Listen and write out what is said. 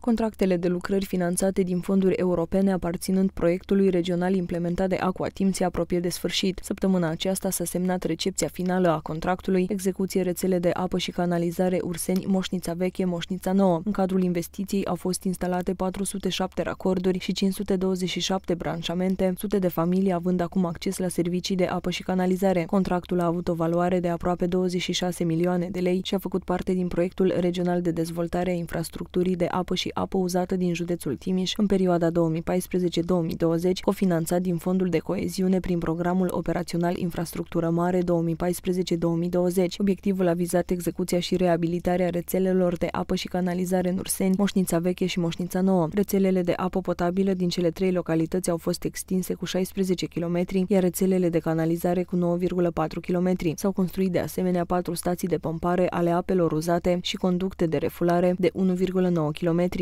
Contractele de lucrări finanțate din fonduri europene aparținând proiectului regional implementat de timp se apropie de sfârșit. Săptămâna aceasta s-a semnat recepția finală a contractului execuție rețele de apă și canalizare Urseni Moșnița Veche Moșnița Nouă. În cadrul investiției au fost instalate 407 racorduri și 527 branșamente, sute de familii având acum acces la servicii de apă și canalizare. Contractul a avut o valoare de aproape 26 milioane de lei și a făcut parte din proiectul regional de dezvoltare a infrastructurii de apă și apă uzată din județul Timiș în perioada 2014-2020, cofinanțat din Fondul de Coeziune prin Programul Operațional Infrastructură Mare 2014-2020. Obiectivul a vizat execuția și reabilitarea rețelelor de apă și canalizare în Urseni, Moșnița Veche și Moșnița Nouă. Rețelele de apă potabilă din cele trei localități au fost extinse cu 16 km, iar rețelele de canalizare cu 9,4 km. S-au construit de asemenea patru stații de pompare ale apelor uzate și conducte de refulare de 1,9 km.